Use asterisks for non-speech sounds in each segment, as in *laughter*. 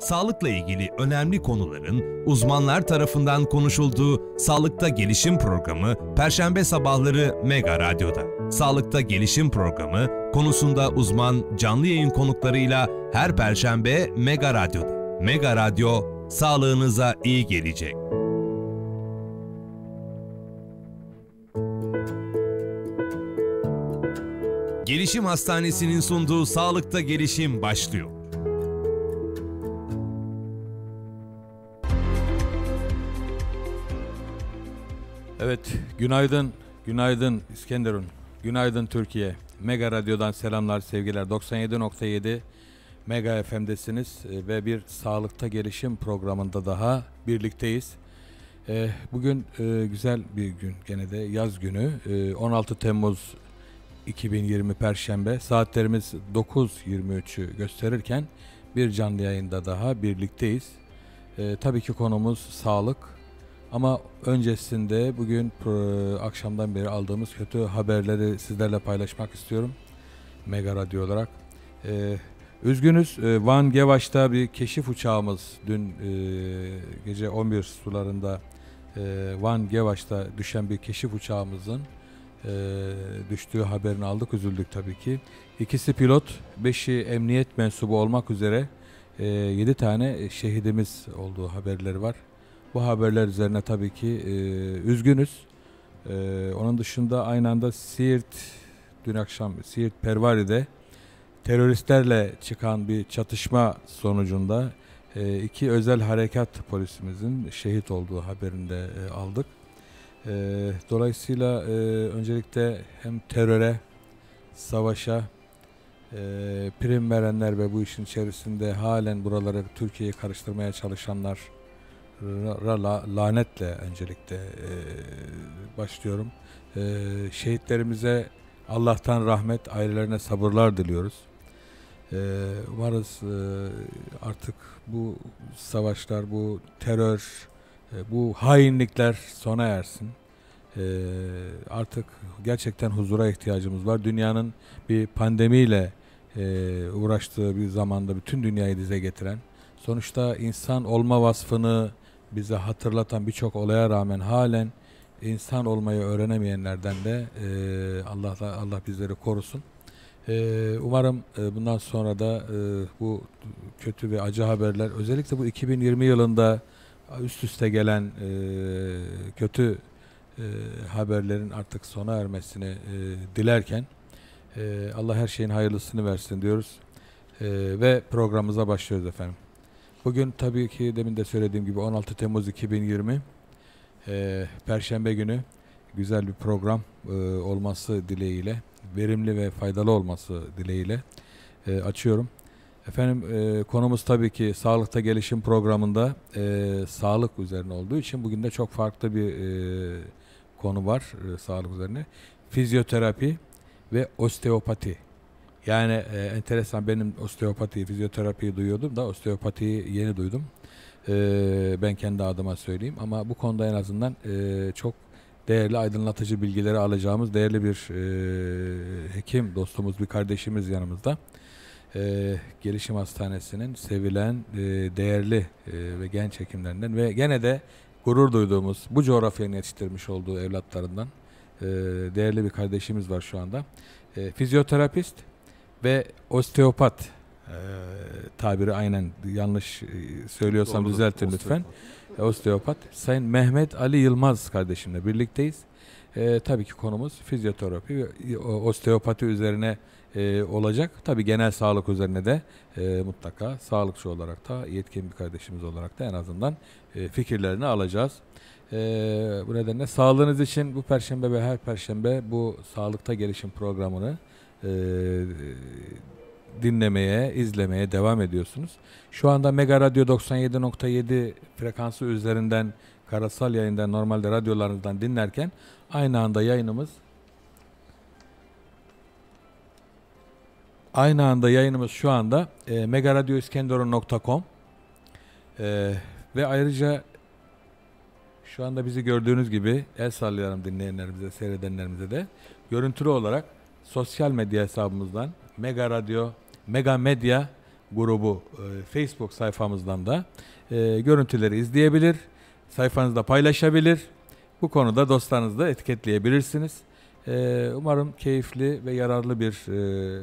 sağlıkla ilgili önemli konuların uzmanlar tarafından konuşulduğu Sağlıkta Gelişim programı Perşembe sabahları Mega Radyo'da. Sağlıkta Gelişim programı konusunda uzman canlı yayın konuklarıyla her perşembe Mega Radyo'da. Mega Radyo sağlığınıza iyi gelecek. Gelişim Hastanesi'nin sunduğu Sağlıkta Gelişim başlıyor. Evet, günaydın, günaydın İskenderun, günaydın Türkiye. Mega Radyo'dan selamlar, sevgiler. 97.7 Mega FM'desiniz e, ve bir sağlıkta gelişim programında daha birlikteyiz. E, bugün e, güzel bir gün, gene de yaz günü. 16 Temmuz 2020 Perşembe saatlerimiz 9.23'ü gösterirken bir canlı yayında daha birlikteyiz. Tabii ki konumuz sağlık ama öncesinde bugün akşamdan beri aldığımız kötü haberleri sizlerle paylaşmak istiyorum. Mega Radyo olarak. Ee, üzgünüz e, Van Gevaş'ta bir keşif uçağımız dün e, gece 11 sularında e, Van Gevaş'ta düşen bir keşif uçağımızın e, düştüğü haberini aldık üzüldük tabii ki. İkisi pilot, beşi emniyet mensubu olmak üzere e, 7 tane şehidimiz olduğu haberleri var. Bu haberler üzerine tabii ki e, üzgünüz. E, onun dışında aynı anda Siirt, dün akşam Siirt Pervari'de teröristlerle çıkan bir çatışma sonucunda e, iki özel harekat polisimizin şehit olduğu haberini de e, aldık. E, dolayısıyla e, öncelikle hem teröre, savaşa e, prim verenler ve bu işin içerisinde halen buraları Türkiye'yi karıştırmaya çalışanlar lanetle öncelikle e, başlıyorum. E, şehitlerimize Allah'tan rahmet, ailelerine sabırlar diliyoruz. E, umarız artık bu savaşlar, bu terör, bu hainlikler sona ersin. artık gerçekten huzura ihtiyacımız var. Dünyanın bir pandemiyle uğraştığı bir zamanda bütün dünyayı dize getiren, sonuçta insan olma vasfını bize hatırlatan birçok olaya rağmen halen insan olmayı öğrenemeyenlerden de e, Allah da, Allah bizleri korusun. E, umarım e, bundan sonra da e, bu kötü ve acı haberler özellikle bu 2020 yılında üst üste gelen e, kötü e, haberlerin artık sona ermesini e, dilerken e, Allah her şeyin hayırlısını versin diyoruz. E, ve programımıza başlıyoruz efendim. Bugün tabii ki demin de söylediğim gibi 16 Temmuz 2020 e, Perşembe günü güzel bir program e, olması dileğiyle, verimli ve faydalı olması dileğiyle e, açıyorum. Efendim e, konumuz tabii ki sağlıkta gelişim programında e, sağlık üzerine olduğu için bugün de çok farklı bir e, konu var e, sağlık üzerine. Fizyoterapi ve osteopati yani e, enteresan benim osteopati fizyoterapiyi duyuyordum da osteopatiyi yeni duydum. E, ben kendi adıma söyleyeyim ama bu konuda en azından e, çok değerli aydınlatıcı bilgileri alacağımız değerli bir e, hekim dostumuz, bir kardeşimiz yanımızda. E, Gelişim Hastanesi'nin sevilen, e, değerli e, ve genç hekimlerinden ve gene de gurur duyduğumuz, bu coğrafyanın yetiştirmiş olduğu evlatlarından e, değerli bir kardeşimiz var şu anda. E, fizyoterapist, ve osteopat e, tabiri aynen yanlış e, söylüyorsam Doğrudur, düzeltin lütfen. Osteopat. osteopat. Sayın Mehmet Ali Yılmaz kardeşimle birlikteyiz. E, tabii ki konumuz fizyoterapi ve e, osteopati üzerine e, olacak. Tabii genel sağlık üzerine de e, mutlaka sağlıkçı olarak da yetkin bir kardeşimiz olarak da en azından e, fikirlerini alacağız. E, bu nedenle sağlığınız için bu perşembe ve her perşembe bu sağlıkta gelişim programını e, dinlemeye, izlemeye devam ediyorsunuz. Şu anda Mega Radyo 97.7 frekansı üzerinden karasal yayında normalde radyolarınızdan dinlerken aynı anda yayınımız aynı anda yayınımız şu anda e, megaradyoiskenderun.com e, ve ayrıca şu anda bizi gördüğünüz gibi el sallayalım dinleyenlerimize, seyredenlerimize de görüntülü olarak sosyal medya hesabımızdan Mega Radyo, Mega Medya grubu e, Facebook sayfamızdan da e, görüntüleri izleyebilir, sayfanızda paylaşabilir. Bu konuda dostlarınızı etiketleyebilirsiniz. E, umarım keyifli ve yararlı bir e,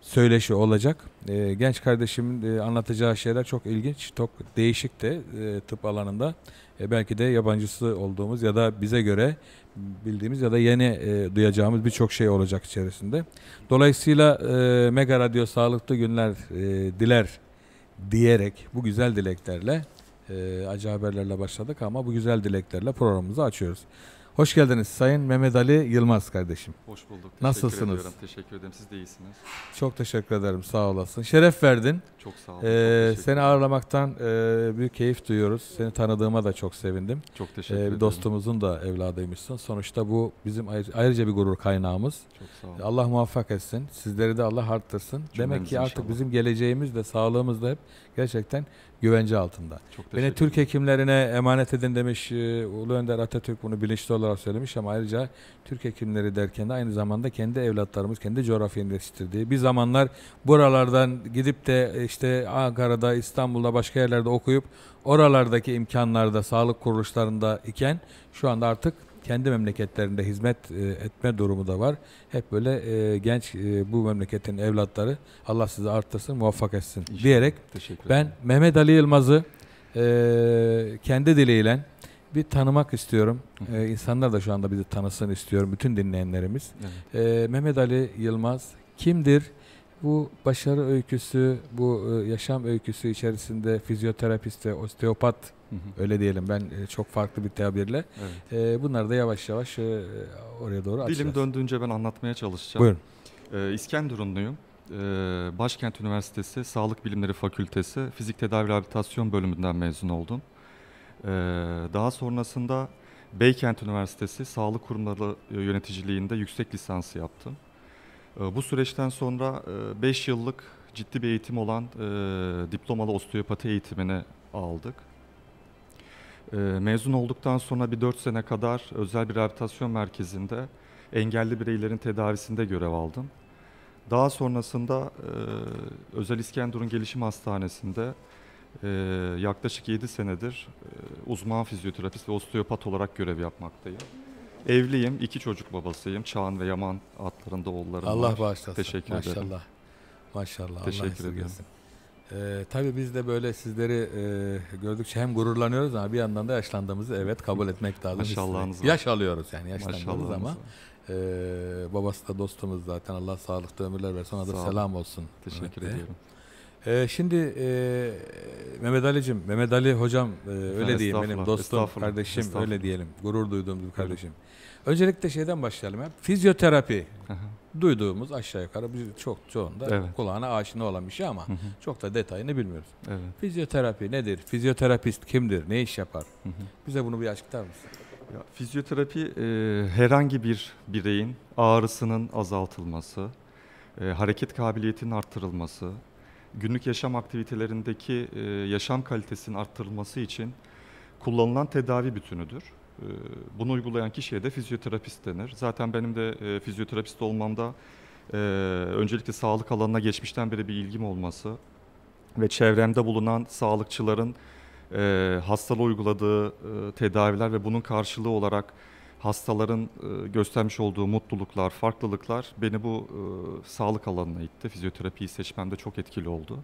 söyleşi olacak. E, genç kardeşimin e, anlatacağı şeyler çok ilginç, çok değişik de e, tıp alanında. E, belki de yabancısı olduğumuz ya da bize göre bildiğimiz ya da yeni e, duyacağımız birçok şey olacak içerisinde. Dolayısıyla e, Mega Radyo sağlıklı günler e, diler diyerek bu güzel dileklerle e, acı haberlerle başladık ama bu güzel dileklerle programımızı açıyoruz. Hoş geldiniz Sayın Mehmet Ali Yılmaz kardeşim. Hoş bulduk. Teşekkür Nasılsınız? Ediyorum. Teşekkür ederim. Siz de iyisiniz. Çok teşekkür ederim. Sağ olasın. Şeref verdin. Çok sağ olun. Ee, seni ağırlamaktan e, büyük keyif duyuyoruz. Seni tanıdığıma da çok sevindim. Çok teşekkür ee, ederim. Dostumuzun da evladıymışsın. Sonuçta bu bizim ayrıca bir gurur kaynağımız. Çok sağ olun. Allah muvaffak etsin. Sizleri de Allah arttırsın. Cümlemiz Demek ki artık inşallah. bizim geleceğimiz de sağlığımız da hep gerçekten güvence altında. Çok Beni Türk hekimlerine emanet edin demiş e, Ulu Önder Atatürk bunu bilinçli olarak söylemiş ama ayrıca Türk hekimleri derken de aynı zamanda kendi evlatlarımız kendi coğrafyanın yetiştirdiği bir zamanlar buralardan gidip de e, işte Ankara'da İstanbul'da başka yerlerde okuyup oralardaki imkanlarda sağlık kuruluşlarında iken şu anda artık kendi memleketlerinde hizmet e, etme durumu da var. Hep böyle e, genç e, bu memleketin evlatları Allah sizi arttırsın, muvaffak etsin İnşallah. diyerek ben Mehmet Ali Yılmaz'ı kendi diliyle bir tanımak istiyorum. Ee, insanlar da şu anda bizi tanısın istiyorum. Bütün dinleyenlerimiz. Evet. Ee, Mehmet Ali Yılmaz kimdir? Bu başarı öyküsü, bu e, yaşam öyküsü içerisinde fizyoterapiste, osteopat Öyle diyelim ben e, çok farklı bir tabirle. Evet. E, bunları da yavaş yavaş e, oraya doğru açacağız. Dilim döndüğünce ben anlatmaya çalışacağım. Buyurun. Ee, İskenderunluyum. Başkent Üniversitesi Sağlık Bilimleri Fakültesi Fizik Tedavi Rehabilitasyon bölümünden mezun oldum. daha sonrasında Beykent Üniversitesi Sağlık Kurumları Yöneticiliğinde yüksek lisansı yaptım. bu süreçten sonra 5 yıllık ciddi bir eğitim olan e, diplomalı osteopati eğitimini aldık. Ee, mezun olduktan sonra bir 4 sene kadar özel bir rehabilitasyon merkezinde engelli bireylerin tedavisinde görev aldım. Daha sonrasında e, Özel İskenderun Gelişim Hastanesi'nde e, yaklaşık 7 senedir e, uzman fizyoterapist ve osteopat olarak görev yapmaktayım. Evliyim, iki çocuk babasıyım. Çağan ve Yaman adlarında oğullarım Allah var. bağışlasın. Teşekkür Maşallah. ederim. Maşallah. Maşallah. Teşekkür Allah ederim. Gelsin. Ee, tabii biz de böyle sizleri e, gördükçe hem gururlanıyoruz ama bir yandan da yaşlandığımızı evet kabul etmek lazım. Maşallahınız Yaş alıyoruz yani yaşlandığımız ama. E, babası da dostumuz zaten Allah sağlıklı ömürler versin. Ona da selam olsun. Teşekkür evet. ediyorum. Ee, şimdi e, Mehmet Ali'cim, Mehmet Ali hocam e, öyle diyeyim benim dostum, kardeşim öyle diyelim. Gurur duyduğumuz bir kardeşim. Öyle. Öncelikle şeyden başlayalım hep. Fizyoterapi duyduğumuz aşağı yukarı çok çoğunda evet. kulağına aşina olan bir şey ama hı hı. çok da detayını bilmiyoruz. Evet. Fizyoterapi nedir? Fizyoterapist kimdir? Ne iş yapar? Hı hı. Bize bunu bir açıklar mısın? Ya, fizyoterapi e, herhangi bir bireyin ağrısının azaltılması, e, hareket kabiliyetinin arttırılması, günlük yaşam aktivitelerindeki e, yaşam kalitesinin arttırılması için kullanılan tedavi bütünüdür. Ee, bunu uygulayan kişiye de fizyoterapist denir. Zaten benim de e, fizyoterapist olmamda e, öncelikle sağlık alanına geçmişten beri bir ilgim olması ve çevremde bulunan sağlıkçıların e, hastalığı uyguladığı tedaviler ve bunun karşılığı olarak hastaların göstermiş olduğu mutluluklar, farklılıklar beni bu sağlık alanına itti. Fizyoterapiyi seçmemde çok etkili oldu.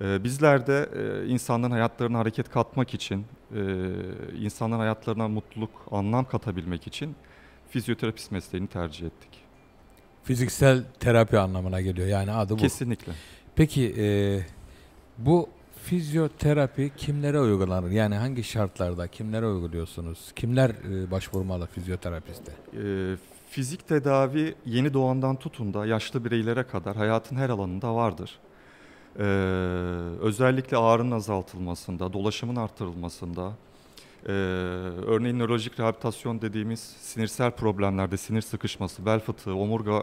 Ee, bizler de e, insanların hayatlarına hareket katmak için, e, insanların hayatlarına mutluluk, anlam katabilmek için fizyoterapist mesleğini tercih ettik. Fiziksel terapi anlamına geliyor yani adı bu. Kesinlikle. Peki e, bu fizyoterapi kimlere uygulanır? Yani hangi şartlarda, kimlere uyguluyorsunuz? Kimler başvurmalı fizyoterapiste? fizik tedavi yeni doğandan tutun da yaşlı bireylere kadar hayatın her alanında vardır. Ee, özellikle ağrının azaltılmasında, dolaşımın artırılmasında, e, örneğin nörolojik rehabilitasyon dediğimiz sinirsel problemlerde, sinir sıkışması, bel fıtığı, omurga e,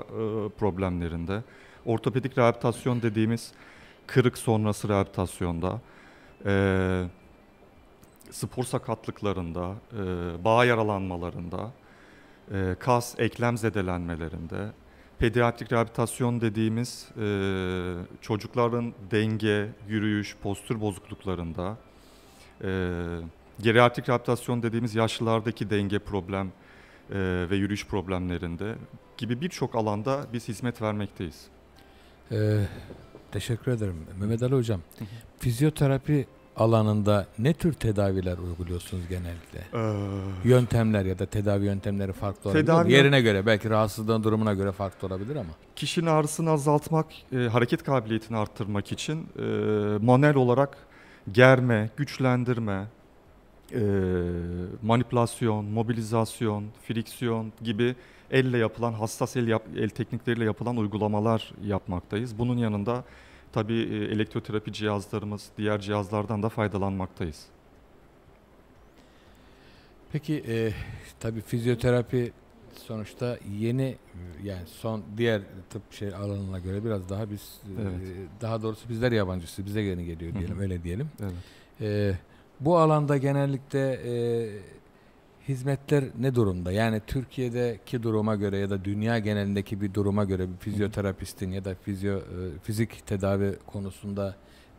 problemlerinde, ortopedik rehabilitasyon dediğimiz kırık sonrası rehabilitasyonda, e, spor sakatlıklarında, e, bağ yaralanmalarında, e, kas, eklem zedelenmelerinde, pediatrik rehabilitasyon dediğimiz e, çocukların denge, yürüyüş, postür bozukluklarında, e, geriatrik rehabilitasyon dediğimiz yaşlılardaki denge problem e, ve yürüyüş problemlerinde gibi birçok alanda biz hizmet vermekteyiz. Ee, teşekkür ederim. Mehmet Ali Hocam, fizyoterapi alanında ne tür tedaviler uyguluyorsunuz genellikle? Ee, Yöntemler ya da tedavi yöntemleri farklı olabilir. Tedavi... Yerine göre belki rahatsızlığın durumuna göre farklı olabilir ama. Kişinin ağrısını azaltmak, e, hareket kabiliyetini arttırmak için e, manuel olarak germe, güçlendirme, e, manipülasyon, mobilizasyon, friksiyon gibi elle yapılan hassas el, yap, el teknikleriyle yapılan uygulamalar yapmaktayız. Bunun yanında tabii e, elektroterapi cihazlarımız, diğer cihazlardan da faydalanmaktayız. Peki e, tabii fizyoterapi sonuçta yeni yani son diğer tıp şey alanına göre biraz daha biz e, evet. e, daha doğrusu bizler yabancısı bize yeni geliyor diyelim Hı-hı. öyle diyelim. Evet. E, bu alanda genellikle e, hizmetler ne durumda? Yani Türkiye'deki duruma göre ya da dünya genelindeki bir duruma göre bir fizyoterapistin ya da fizyo e, fizik tedavi konusunda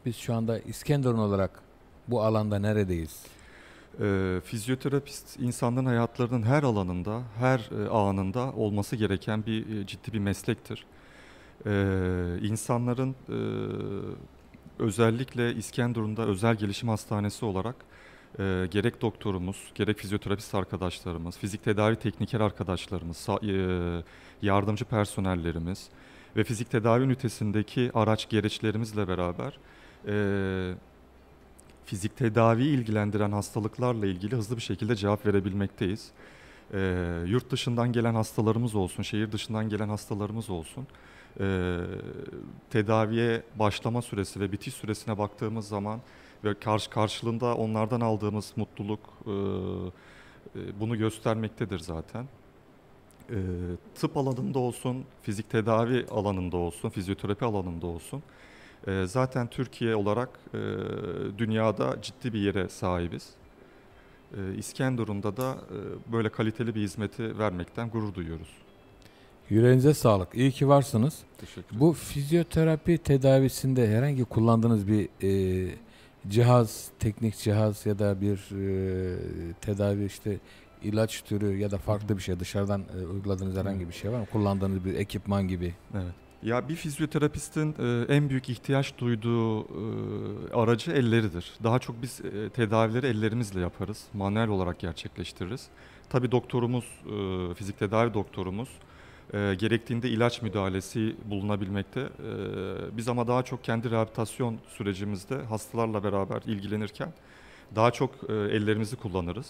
biz şu anda İskenderun olarak bu alanda neredeyiz? E, fizyoterapist insanların hayatlarının her alanında, her e, anında olması gereken bir e, ciddi bir meslektir. E, insanların e, özellikle İskenderun'da özel gelişim hastanesi olarak e, gerek doktorumuz, gerek fizyoterapist arkadaşlarımız, fizik tedavi tekniker arkadaşlarımız, e, yardımcı personellerimiz ve fizik tedavi ünitesindeki araç gereçlerimizle beraber e, fizik tedavi ilgilendiren hastalıklarla ilgili hızlı bir şekilde cevap verebilmekteyiz. E, yurt dışından gelen hastalarımız olsun, şehir dışından gelen hastalarımız olsun e, tedaviye başlama süresi ve bitiş süresine baktığımız zaman ve karşı karşılığında onlardan aldığımız mutluluk e, e, bunu göstermektedir zaten. E, tıp alanında olsun, fizik tedavi alanında olsun, fizyoterapi alanında olsun e, zaten Türkiye olarak e, dünyada ciddi bir yere sahibiz. E, İskenderun'da da e, böyle kaliteli bir hizmeti vermekten gurur duyuyoruz. Yüreğinize sağlık. İyi ki varsınız. Teşekkür ederim. Bu fizyoterapi tedavisinde herhangi kullandığınız bir e, cihaz, teknik cihaz ya da bir e, tedavi işte ilaç türü ya da farklı bir şey dışarıdan e, uyguladığınız herhangi bir şey var mı? Kullandığınız bir ekipman gibi. Evet. Ya bir fizyoterapistin e, en büyük ihtiyaç duyduğu e, aracı elleridir. Daha çok biz e, tedavileri ellerimizle yaparız. Manuel olarak gerçekleştiririz. Tabii doktorumuz, e, fizik tedavi doktorumuz e, gerektiğinde ilaç müdahalesi bulunabilmekte. E, biz ama daha çok kendi rehabilitasyon sürecimizde hastalarla beraber ilgilenirken daha çok e, ellerimizi kullanırız.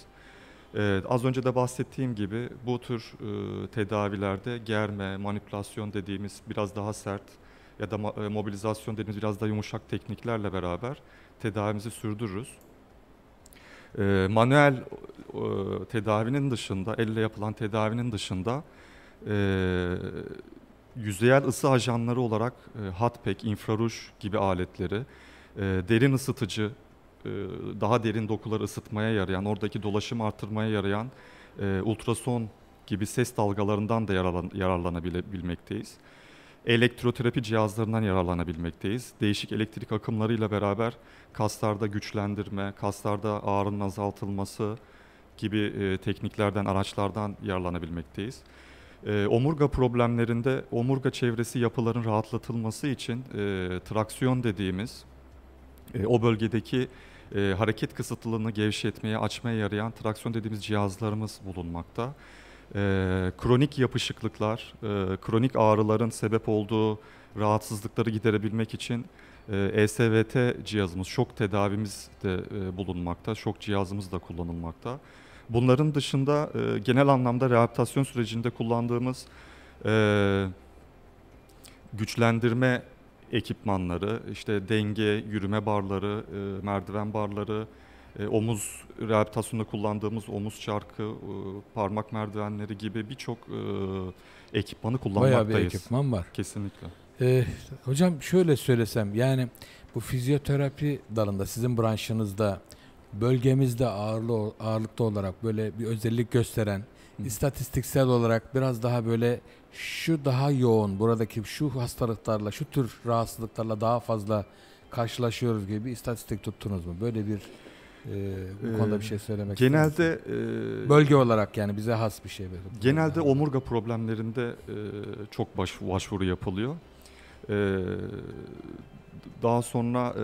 E, az önce de bahsettiğim gibi bu tür e, tedavilerde germe, manipülasyon dediğimiz biraz daha sert ya da e, mobilizasyon dediğimiz biraz daha yumuşak tekniklerle beraber tedavimizi sürdürürüz. E, manuel e, tedavinin dışında, elle yapılan tedavinin dışında e, ee, yüzeyel ısı ajanları olarak e, hotpack, infraruj gibi aletleri, e, derin ısıtıcı, e, daha derin dokuları ısıtmaya yarayan, oradaki dolaşım artırmaya yarayan e, ultrason gibi ses dalgalarından da yararlan, yararlanabilmekteyiz. Elektroterapi cihazlarından yararlanabilmekteyiz. Değişik elektrik akımlarıyla beraber kaslarda güçlendirme, kaslarda ağrının azaltılması gibi e, tekniklerden, araçlardan yararlanabilmekteyiz. E, omurga problemlerinde omurga çevresi yapıların rahatlatılması için e, traksiyon dediğimiz e, o bölgedeki e, hareket kısıtlılığını gevşetmeye, açmaya yarayan traksiyon dediğimiz cihazlarımız bulunmakta. E, kronik yapışıklıklar, e, kronik ağrıların sebep olduğu rahatsızlıkları giderebilmek için e, ESVT cihazımız, şok tedavimiz de e, bulunmakta, şok cihazımız da kullanılmakta. Bunların dışında e, genel anlamda rehabilitasyon sürecinde kullandığımız e, güçlendirme ekipmanları, işte denge, yürüme barları, e, merdiven barları, e, omuz rehabilitasyonda kullandığımız omuz çarkı, e, parmak merdivenleri gibi birçok e, ekipmanı kullanmaktayız. Bayağı bir ekipman var. Kesinlikle. Ee, hocam şöyle söylesem yani bu fizyoterapi dalında sizin branşınızda bölgemizde ağırlı, ağırlıkta olarak böyle bir özellik gösteren, Hı. istatistiksel olarak biraz daha böyle şu daha yoğun, buradaki şu hastalıklarla, şu tür rahatsızlıklarla daha fazla karşılaşıyoruz gibi bir istatistik tuttunuz mu? Böyle bir e, bu ee, konuda bir şey söylemek Genelde e, bölge olarak yani bize has bir şey. Böyle. Genelde omurga problemlerinde e, çok baş, başvuru yapılıyor. E, daha sonra e,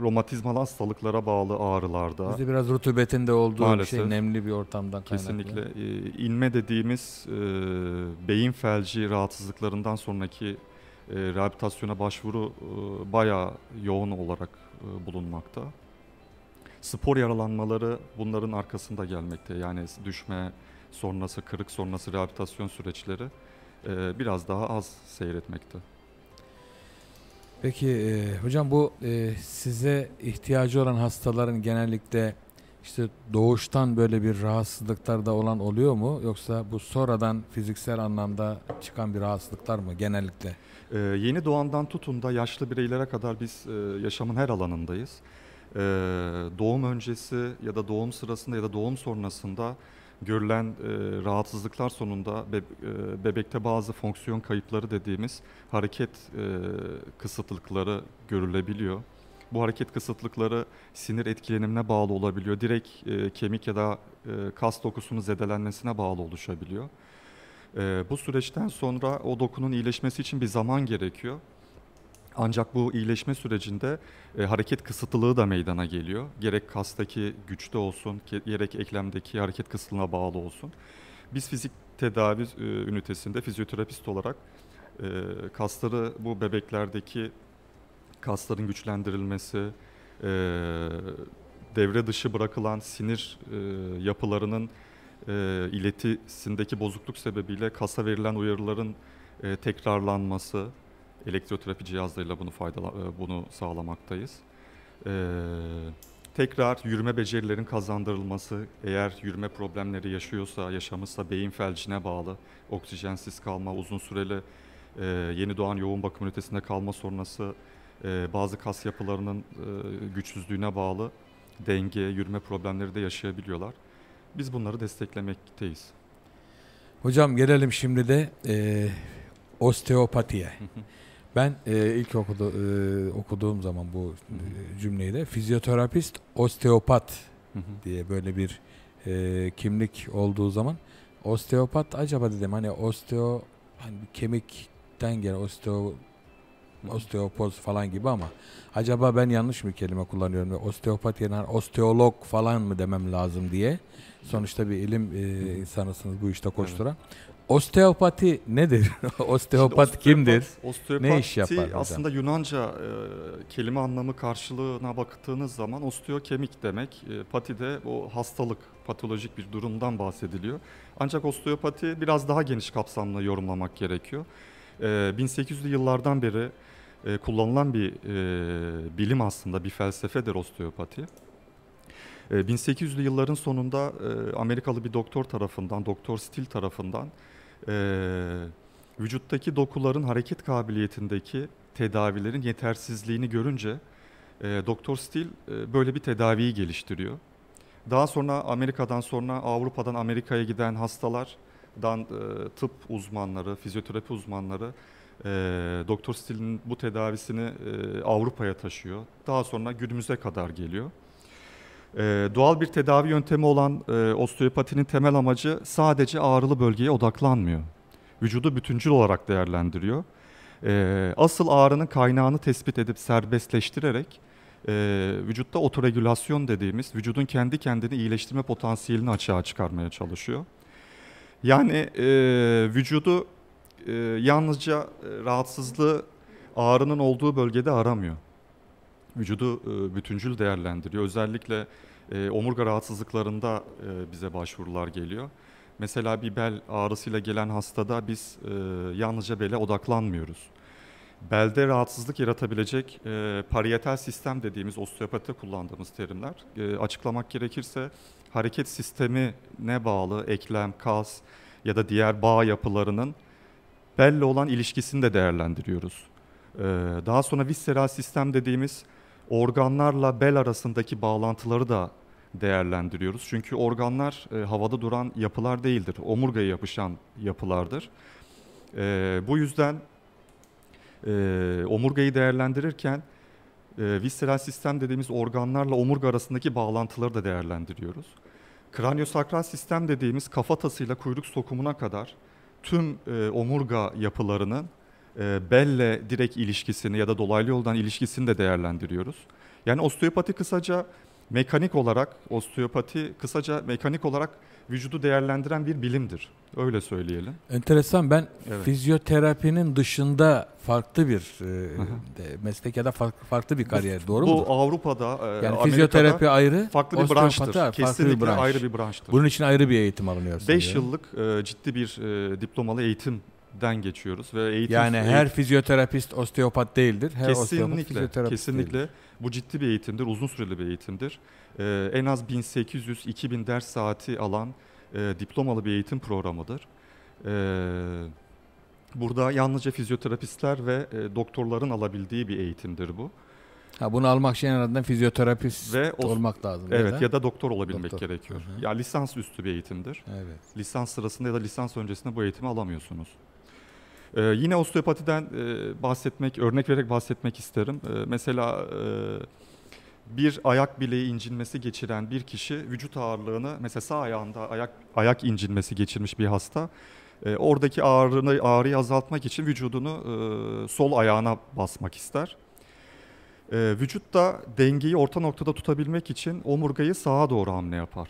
romatizmal hastalıklara bağlı ağrılarda. Bizde biraz rutubetin de olduğu Maalesef, bir şey nemli bir ortamdan kaynaklı. Kesinlikle. E, inme dediğimiz e, beyin felci rahatsızlıklarından sonraki e, rehabilitasyona başvuru e, bayağı yoğun olarak e, bulunmakta. Spor yaralanmaları bunların arkasında gelmekte. Yani düşme sonrası, kırık sonrası rehabilitasyon süreçleri e, biraz daha az seyretmekte. Peki e, hocam bu e, size ihtiyacı olan hastaların genellikle işte doğuştan böyle bir rahatsızlıklar da olan oluyor mu yoksa bu sonradan fiziksel anlamda çıkan bir rahatsızlıklar mı genellikle? Ee, yeni doğandan tutun da yaşlı bireylere kadar biz e, yaşamın her alanındayız. Ee, doğum öncesi ya da doğum sırasında ya da doğum sonrasında görülen e, rahatsızlıklar sonunda be, e, bebekte bazı fonksiyon kayıpları dediğimiz hareket e, kısıtlıkları görülebiliyor. Bu hareket kısıtlıkları sinir etkilenimine bağlı olabiliyor. Direkt e, kemik ya da e, kas dokusunun zedelenmesine bağlı oluşabiliyor. E, bu süreçten sonra o dokunun iyileşmesi için bir zaman gerekiyor. Ancak bu iyileşme sürecinde e, hareket kısıtlılığı da meydana geliyor. Gerek kastaki güçte olsun, gerek eklemdeki hareket kısıtlığına bağlı olsun. Biz fizik tedavi e, ünitesinde fizyoterapist olarak e, kasları bu bebeklerdeki kasların güçlendirilmesi, e, devre dışı bırakılan sinir e, yapılarının e, iletisindeki bozukluk sebebiyle kasa verilen uyarıların e, tekrarlanması, elektroterapi cihazlarıyla bunu faydala, e, bunu sağlamaktayız. Ee, tekrar yürüme becerilerin kazandırılması, eğer yürüme problemleri yaşıyorsa, yaşamışsa beyin felcine bağlı, oksijensiz kalma, uzun süreli e, yeni doğan yoğun bakım ünitesinde kalma sonrası e, bazı kas yapılarının e, güçsüzlüğüne bağlı denge, yürüme problemleri de yaşayabiliyorlar. Biz bunları desteklemekteyiz. Hocam gelelim şimdi de e, osteopatiye. Ben e, ilk okulda, e, okuduğum zaman bu e, cümleyi de fizyoterapist, osteopat diye böyle bir e, kimlik olduğu zaman osteopat acaba dedim hani osteo hani kemikten gel osteo osteopoz falan gibi ama acaba ben yanlış mı kelime kullanıyorum? Osteopat yerine hani osteolog falan mı demem lazım diye. Sonuçta bir ilim e, insanısınız bu işte koşturan. Evet. Osteopati nedir? *laughs* osteopat Şimdi kimdir? Osteopati ne iş yapar? Hocam? Aslında Yunanca e, kelime anlamı karşılığına baktığınız zaman osteo kemik demek. E, pati de o hastalık, patolojik bir durumdan bahsediliyor. Ancak osteopati biraz daha geniş kapsamlı yorumlamak gerekiyor. E, 1800'lü yıllardan beri e, kullanılan bir e, bilim aslında, bir felsefedir osteopati. 1800'lü e, yılların sonunda e, Amerikalı bir doktor tarafından, Doktor Steele tarafından e, vücuttaki dokuların hareket kabiliyetindeki tedavilerin yetersizliğini görünce e, Doktor Steele e, böyle bir tedaviyi geliştiriyor. Daha sonra Amerika'dan sonra Avrupa'dan Amerika'ya giden hastalardan e, tıp uzmanları, fizyoterapi uzmanları e, Doktor Steele'nin bu tedavisini e, Avrupa'ya taşıyor. Daha sonra günümüze kadar geliyor. Ee, doğal bir tedavi yöntemi olan e, osteopatinin temel amacı sadece ağrılı bölgeye odaklanmıyor. Vücudu bütüncül olarak değerlendiriyor. Ee, asıl ağrının kaynağını tespit edip serbestleştirerek e, vücutta otoregülasyon dediğimiz vücudun kendi kendini iyileştirme potansiyelini açığa çıkarmaya çalışıyor. Yani e, vücudu yalnızca rahatsızlığı ağrının olduğu bölgede aramıyor vücudu e, bütüncül değerlendiriyor. Özellikle e, omurga rahatsızlıklarında e, bize başvurular geliyor. Mesela bir bel ağrısıyla gelen hastada biz yalnızca bele odaklanmıyoruz. Belde rahatsızlık yaratabilecek parietal sistem dediğimiz osteopatide kullandığımız terimler. Açıklamak gerekirse hareket sistemi ne bağlı eklem, kas ya da diğer bağ yapılarının belle olan ilişkisini de değerlendiriyoruz. Daha sonra visceral sistem dediğimiz organlarla bel arasındaki bağlantıları da değerlendiriyoruz. Çünkü organlar e, havada duran yapılar değildir. Omurgaya yapışan yapılardır. E, bu yüzden e, omurgayı değerlendirirken e, visceral sistem dediğimiz organlarla omurga arasındaki bağlantıları da değerlendiriyoruz. Kraniosakral sistem dediğimiz kafatasıyla kuyruk sokumuna kadar tüm e, omurga yapılarının e, belle direkt ilişkisini ya da dolaylı yoldan ilişkisini de değerlendiriyoruz. Yani osteopati kısaca mekanik olarak osteopati kısaca mekanik olarak vücudu değerlendiren bir bilimdir. Öyle söyleyelim. Enteresan. Ben evet. fizyoterapinin dışında farklı bir e, meslek ya da farklı, farklı bir kariyer. Doğru mu? Bu mudur? Avrupa'da, e, yani Amerika'da fizyoterapi ayrı, farklı bir branştır. Farklı Kesinlikle bir branş. ayrı bir branştır. Bunun için ayrı bir eğitim alınıyor. 5 yıllık e, ciddi bir e, diplomalı eğitim den geçiyoruz ve eğitim Yani eğitim, her fizyoterapist osteopat değildir. Her kesinlikle, kesinlikle. Değildir. Bu ciddi bir eğitimdir, uzun süreli bir eğitimdir. Ee, en az 1800-2000 ders saati alan e, diplomalı bir eğitim programıdır. Ee, burada yalnızca fizyoterapistler ve e, doktorların alabildiği bir eğitimdir bu. Ha bunu almak için en azından fizyoterapist ve o, olmak lazım. Evet ya da, ya da doktor olabilmek doktor. gerekiyor. Hı hı. Ya lisans üstü bir eğitimdir. Evet. Lisans sırasında ya da lisans öncesinde bu eğitimi alamıyorsunuz. Ee, yine osteopatiden e, bahsetmek, örnek vererek bahsetmek isterim. Ee, mesela e, bir ayak bileği incinmesi geçiren bir kişi vücut ağırlığını, mesela sağ ayağında ayak, ayak incinmesi geçirmiş bir hasta, e, oradaki ağrını, ağrıyı azaltmak için vücudunu e, sol ayağına basmak ister. E, vücut da dengeyi orta noktada tutabilmek için omurgayı sağa doğru hamle yapar.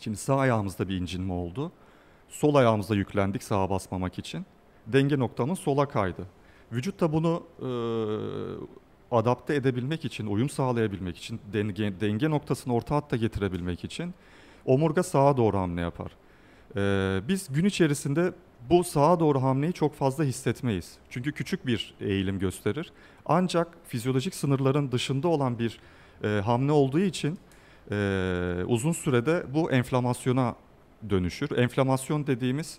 Şimdi sağ ayağımızda bir incinme oldu. Sol ayağımızda yüklendik sağa basmamak için denge noktamın sola kaydı. Vücut da bunu e, adapte edebilmek için, uyum sağlayabilmek için, denge, denge noktasını orta hatta getirebilmek için omurga sağa doğru hamle yapar. E, biz gün içerisinde bu sağa doğru hamleyi çok fazla hissetmeyiz. Çünkü küçük bir eğilim gösterir. Ancak fizyolojik sınırların dışında olan bir e, hamle olduğu için e, uzun sürede bu enflamasyona dönüşür. Enflamasyon dediğimiz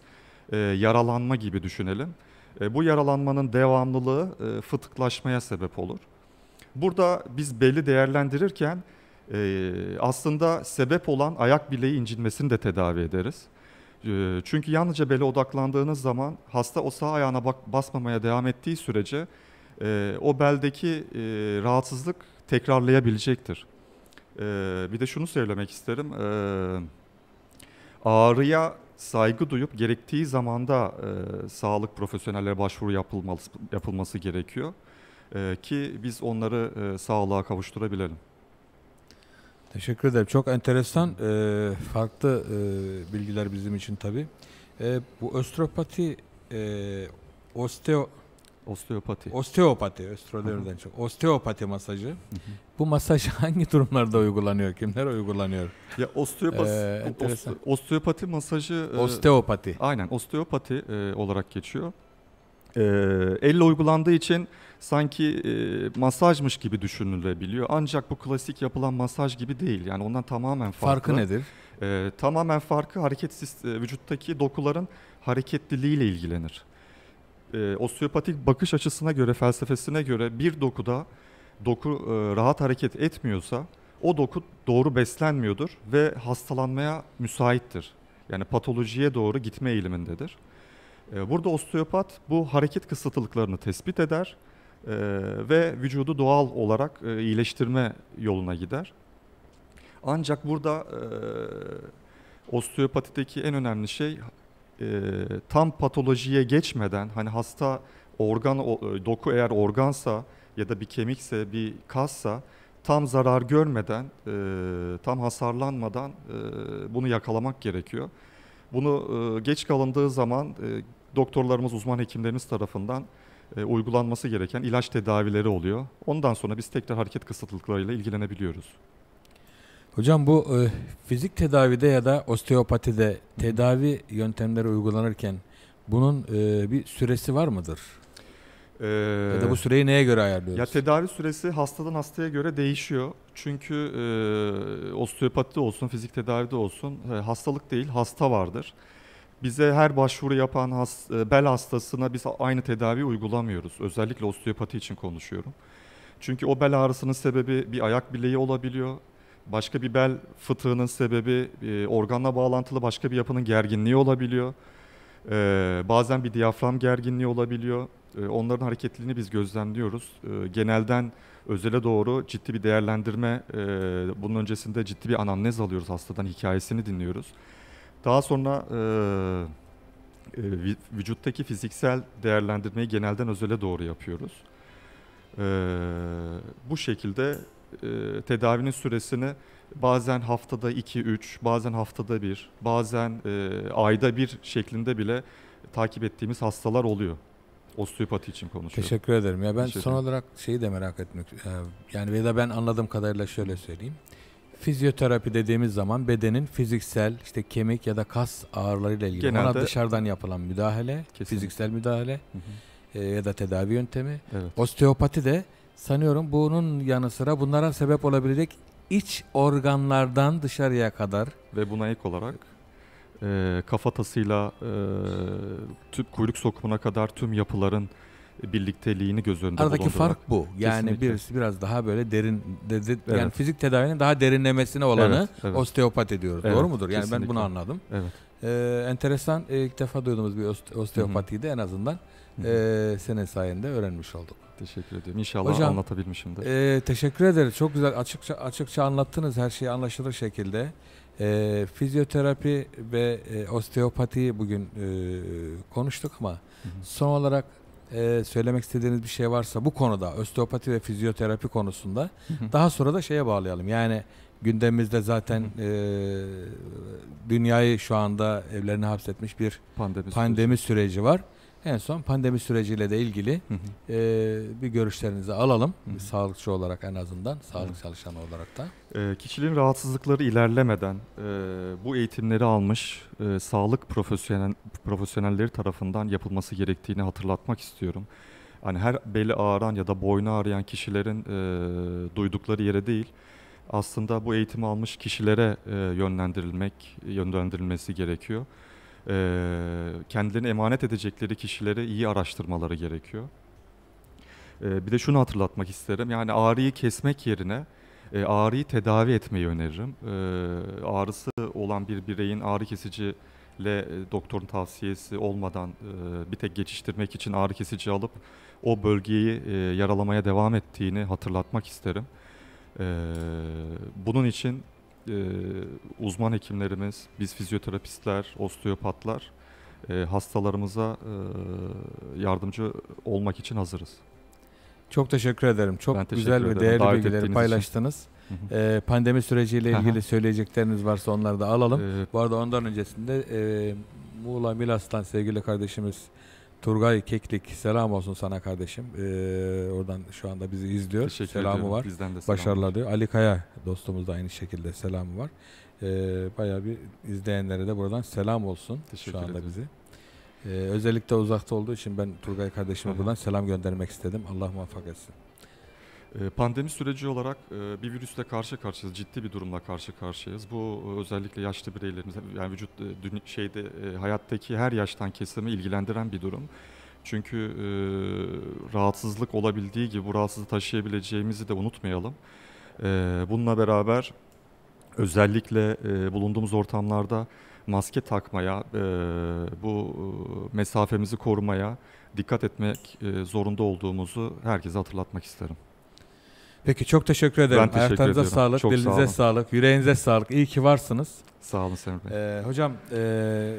e, yaralanma gibi düşünelim. E, bu yaralanmanın devamlılığı e, fıtıklaşmaya sebep olur. Burada biz belli değerlendirirken e, aslında sebep olan ayak bileği incinmesini de tedavi ederiz. E, çünkü yalnızca bele odaklandığınız zaman hasta o sağ ayağına bak, basmamaya devam ettiği sürece e, o beldeki e, rahatsızlık tekrarlayabilecektir. E, bir de şunu söylemek isterim. E, ağrıya saygı duyup gerektiği zamanda e, sağlık profesyonellere başvuru yapılması, yapılması gerekiyor e, ki biz onları e, sağlığa kavuşturabilelim. Teşekkür ederim. Çok enteresan, e, farklı e, bilgiler bizim için tabii. E, bu osteopati, e, osteo Osteopati. Osteopati, östrolerden çok. Osteopati masajı. Bu masaj *laughs* hangi durumlarda uygulanıyor? Kimler uygulanıyor? Ya osteopati, ee, osteopati masajı. E, osteopati. E, aynen, osteopati e, olarak geçiyor. E, elle uygulandığı için sanki e, masajmış gibi düşünülebiliyor. Ancak bu klasik yapılan masaj gibi değil. Yani ondan tamamen farklı. Farkı nedir? E, tamamen farkı hareket e, vücuttaki dokuların hareketliliğiyle ilgilenir e, osteopatik bakış açısına göre, felsefesine göre bir dokuda doku e, rahat hareket etmiyorsa o doku doğru beslenmiyordur ve hastalanmaya müsaittir. Yani patolojiye doğru gitme eğilimindedir. E, burada osteopat bu hareket kısıtlılıklarını tespit eder e, ve vücudu doğal olarak e, iyileştirme yoluna gider. Ancak burada e, osteopatideki en önemli şey e, tam patolojiye geçmeden hani hasta organ e, doku eğer organsa ya da bir kemikse bir kassa tam zarar görmeden e, tam hasarlanmadan e, bunu yakalamak gerekiyor. Bunu e, geç kalındığı zaman e, doktorlarımız uzman hekimlerimiz tarafından e, uygulanması gereken ilaç tedavileri oluyor. Ondan sonra biz tekrar hareket kısıtlıklarıyla ilgilenebiliyoruz. Hocam bu e, fizik tedavide ya da osteopatide tedavi yöntemleri uygulanırken bunun e, bir süresi var mıdır? Ee, ya da bu süreyi neye göre ayarlıyoruz? Ya tedavi süresi hastadan hastaya göre değişiyor. Çünkü e, osteopatide olsun, fizik tedavide olsun e, hastalık değil, hasta vardır. Bize her başvuru yapan has, e, bel hastasına biz aynı tedavi uygulamıyoruz. Özellikle osteopati için konuşuyorum. Çünkü o bel ağrısının sebebi bir ayak bileği olabiliyor, Başka bir bel fıtığının sebebi e, organla bağlantılı başka bir yapının gerginliği olabiliyor. E, bazen bir diyafram gerginliği olabiliyor. E, onların hareketliliğini biz gözlemliyoruz. genelden özele doğru ciddi bir değerlendirme, bunun öncesinde ciddi bir anamnez alıyoruz hastadan, hikayesini dinliyoruz. Daha sonra e, vücuttaki fiziksel değerlendirmeyi genelden özele doğru yapıyoruz. bu şekilde e, tedavinin süresini bazen haftada 2-3, bazen haftada 1, bazen e, ayda 1 şeklinde bile takip ettiğimiz hastalar oluyor. Osteopati için konuşuyorum. Teşekkür ederim. Ya ben Teşekkür son olarak şeyi de merak etmek e, yani veya ben anladığım kadarıyla şöyle söyleyeyim. Fizyoterapi dediğimiz zaman bedenin fiziksel işte kemik ya da kas ağrılarıyla ilgili Genelde, ona dışarıdan yapılan müdahale, kesinlikle. fiziksel müdahale hı hı. E, ya da tedavi yöntemi. Evet. Osteopati de sanıyorum bunun yanı sıra bunlara sebep olabilecek iç organlardan dışarıya kadar ve buna ek olarak e, kafatasıyla e, tüp kuyruk sokumuna kadar tüm yapıların birlikteliğini göz önünde Aradaki fark bu. Yani birisi biraz daha böyle derin de, de, evet. yani fizik tedavinin daha derinlemesine olanı evet, evet. osteopat ediyoruz. Evet, Doğru mudur? Yani ben bunu anladım. Evet. Ee, enteresan ilk defa duyduğumuz bir osteopatiydi Hı-hı. en azından e, senin sayende öğrenmiş olduk. Teşekkür ediyorum. İnşallah Hocam, anlatabilmişimdir. E, teşekkür ederim. Çok güzel açıkça açıkça anlattınız her şeyi anlaşılır şekilde. E, fizyoterapi ve e, osteopatiyi bugün e, konuştuk ama hı hı. son olarak e, söylemek istediğiniz bir şey varsa bu konuda osteopati ve fizyoterapi konusunda hı hı. daha sonra da şeye bağlayalım. Yani gündemimizde zaten hı hı. e, dünyayı şu anda evlerine hapsetmiş bir pandemi, pandemi süreci, süreci var. En son pandemi süreciyle de ilgili e, bir görüşlerinizi alalım. Hı hı. Sağlıkçı olarak en azından, sağlık hı. çalışanı olarak da. E, kişilerin rahatsızlıkları ilerlemeden e, bu eğitimleri almış e, sağlık profesyonel profesyonelleri tarafından yapılması gerektiğini hatırlatmak istiyorum. Hani her beli ağrıyan ya da boynu ağrıyan kişilerin e, duydukları yere değil, aslında bu eğitimi almış kişilere e, yönlendirilmek, yönlendirilmesi gerekiyor e, kendilerini emanet edecekleri kişileri iyi araştırmaları gerekiyor. E, bir de şunu hatırlatmak isterim. Yani ağrıyı kesmek yerine e, ağrıyı tedavi etmeyi öneririm. E, ağrısı olan bir bireyin ağrı kesici ile doktorun tavsiyesi olmadan e, bir tek geçiştirmek için ağrı kesici alıp o bölgeyi e, yaralamaya devam ettiğini hatırlatmak isterim. E, bunun için e, uzman hekimlerimiz, biz fizyoterapistler, osteopatlar e, hastalarımıza e, yardımcı olmak için hazırız. Çok teşekkür ederim. Çok ben güzel ve değerli Davet bilgileri paylaştınız. E, pandemi süreciyle ilgili hı söyleyecekleriniz varsa onları da alalım. Ee, Bu arada ondan öncesinde e, Muğla Milas'tan sevgili kardeşimiz Turgay Keklik selam olsun sana kardeşim. Ee, oradan şu anda bizi izliyor. Teşekkür selamı ediyorum. var. Bizden de Başarılar diyor. Ali Kaya dostumuz da aynı şekilde selamı var. Ee, bayağı bir izleyenlere de buradan selam olsun Teşekkür şu anda ederim. bizi. Ee, özellikle uzakta olduğu için ben Turgay kardeşime buradan selam göndermek istedim. Allah muvaffak etsin. Ee, pandemi süreci olarak e, bir virüsle karşı karşıyayız, ciddi bir durumla karşı karşıyayız. Bu e, özellikle yaşlı bireylerimiz, yani vücut e, şeyde hayattaki her yaştan kesimi ilgilendiren bir durum. Çünkü rahatsızlık olabildiği gibi bu rahatsızlığı taşıyabileceğimizi de unutmayalım. bununla beraber özellikle bulunduğumuz ortamlarda maske takmaya, bu mesafemizi korumaya dikkat etmek zorunda olduğumuzu herkese hatırlatmak isterim. Peki çok teşekkür ederim. Ben teşekkür Ayaklarınıza ediyorum. sağlık, çok dilinize sağ sağlık, yüreğinize sağlık. İyi ki varsınız. Sağ olun Semir Bey. Ee, hocam e,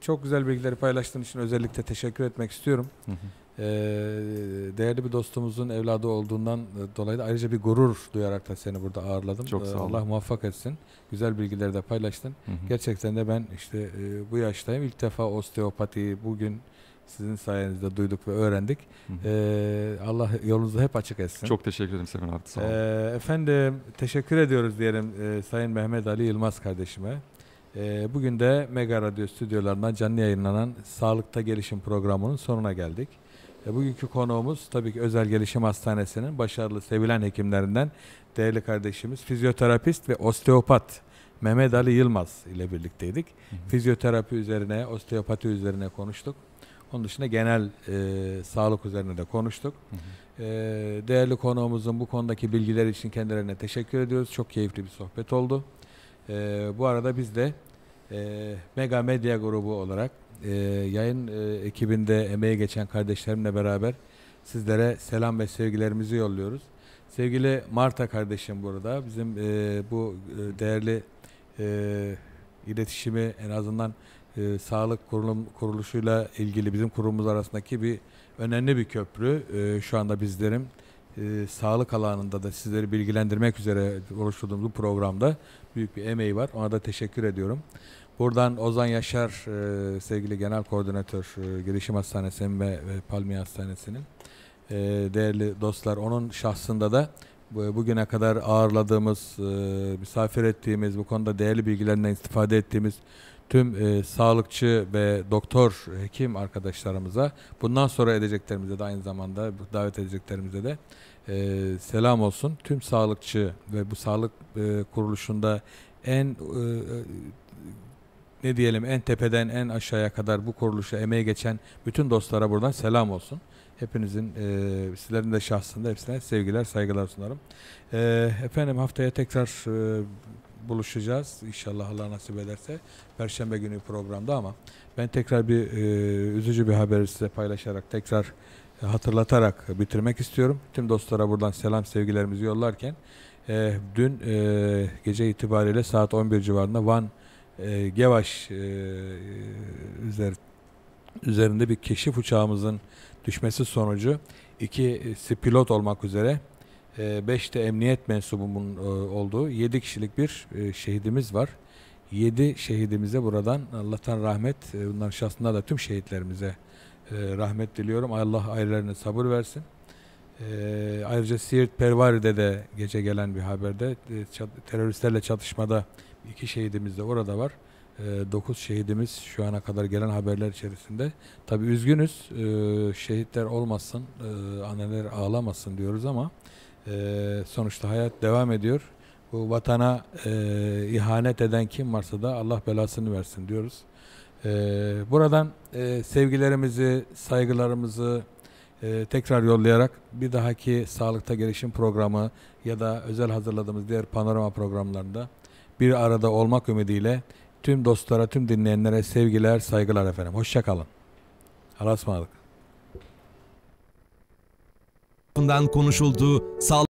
çok güzel bilgileri paylaştığın için özellikle teşekkür etmek istiyorum. Hı hı. Ee, değerli bir dostumuzun evladı olduğundan dolayı da ayrıca bir gurur duyarak da seni burada ağırladım. Çok sağ ee, olun. Allah muvaffak etsin. Güzel bilgileri de paylaştın. Hı hı. Gerçekten de ben işte e, bu yaştayım. İlk defa osteopati bugün sizin sayenizde duyduk ve öğrendik. Hı hı. Ee, Allah yolunuzu hep açık etsin. Çok teşekkür ederim Seven abi. Sağ olun. Ee, efendim teşekkür ediyoruz diyelim e, Sayın Mehmet Ali Yılmaz kardeşime. Ee, bugün de Mega Radyo stüdyolarından canlı yayınlanan Sağlıkta Gelişim programının sonuna geldik. bugünkü konuğumuz tabii ki Özel Gelişim Hastanesi'nin başarılı sevilen hekimlerinden değerli kardeşimiz fizyoterapist ve osteopat Mehmet Ali Yılmaz ile birlikteydik. Hı hı. Fizyoterapi üzerine, osteopati üzerine konuştuk. Onun dışında genel e, sağlık üzerine de konuştuk. Hı hı. E, değerli konuğumuzun bu konudaki bilgiler için kendilerine teşekkür ediyoruz. Çok keyifli bir sohbet oldu. E, bu arada biz de e, Mega Medya grubu olarak e, yayın e, ekibinde emeği geçen kardeşlerimle beraber sizlere selam ve sevgilerimizi yolluyoruz. Sevgili Marta kardeşim burada bizim e, bu e, değerli e, iletişimi en azından e, sağlık kurulum, kuruluşuyla ilgili bizim kurumumuz arasındaki bir önemli bir köprü. E, şu anda bizlerin e, sağlık alanında da sizleri bilgilendirmek üzere oluşturduğumuz bu programda büyük bir emeği var. Ona da teşekkür ediyorum. Buradan Ozan Yaşar e, sevgili genel koordinatör e, Gelişim Hastanesi'nin ve, ve Palmiye Hastanesi'nin e, değerli dostlar onun şahsında da bugüne kadar ağırladığımız, e, misafir ettiğimiz, bu konuda değerli bilgilerinden istifade ettiğimiz tüm e, sağlıkçı ve doktor e, hekim arkadaşlarımıza bundan sonra edeceklerimize de aynı zamanda davet edeceklerimize de e, selam olsun. Tüm sağlıkçı ve bu sağlık e, kuruluşunda en e, e, ne diyelim en tepeden en aşağıya kadar bu kuruluşa emeği geçen bütün dostlara buradan selam olsun. Hepinizin, e, sizlerin de şahsında hepsine sevgiler, saygılar sunarım. E, efendim haftaya tekrar e, buluşacağız inşallah Allah nasip ederse Perşembe günü programda ama ben tekrar bir e, üzücü bir haberi size paylaşarak tekrar e, hatırlatarak bitirmek istiyorum. Tüm dostlara buradan selam sevgilerimizi yollarken e, dün e, gece itibariyle saat 11 civarında Van e, Gevaş e, üzeri, üzerinde bir keşif uçağımızın düşmesi sonucu iki e, pilot olmak üzere de ee, emniyet mensubumun e, olduğu 7 kişilik bir e, şehidimiz var. 7 şehidimize buradan Allah'tan rahmet, e, bunların şahsında da tüm şehitlerimize rahmet diliyorum. Allah ailelerine sabır versin. Ayrıca Siirt Pervari'de de gece gelen bir haberde teröristlerle çatışmada iki şehidimiz de orada var. 9 şehidimiz şu ana kadar gelen haberler içerisinde. Tabi üzgünüz şehitler olmasın, anneler ağlamasın diyoruz ama e, sonuçta hayat devam ediyor. Bu vatana e, ihanet eden kim varsa da Allah belasını versin diyoruz. E, buradan e, sevgilerimizi, saygılarımızı e, tekrar yollayarak bir dahaki sağlıkta gelişim programı ya da özel hazırladığımız diğer panorama programlarında bir arada olmak ümidiyle tüm dostlara, tüm dinleyenlere sevgiler, saygılar efendim. Hoşçakalın. Allah'a ısmarladık tarafından konuşuldu. Sal